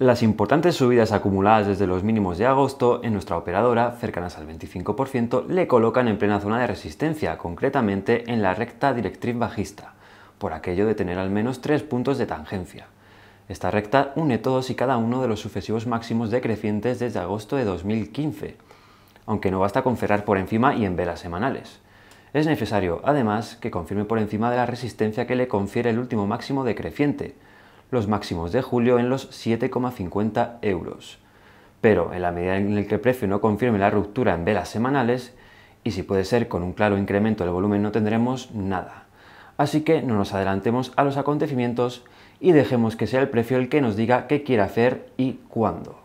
Las importantes subidas acumuladas desde los mínimos de agosto en nuestra operadora, cercanas al 25%, le colocan en plena zona de resistencia, concretamente en la recta directriz bajista, por aquello de tener al menos tres puntos de tangencia. Esta recta une todos y cada uno de los sucesivos máximos decrecientes desde agosto de 2015, aunque no basta con cerrar por encima y en velas semanales. Es necesario, además, que confirme por encima de la resistencia que le confiere el último máximo decreciente, los máximos de julio en los 7,50 euros. Pero en la medida en la que el precio no confirme la ruptura en velas semanales, y si puede ser con un claro incremento del volumen no tendremos nada. Así que no nos adelantemos a los acontecimientos y dejemos que sea el precio el que nos diga qué quiere hacer y cuándo.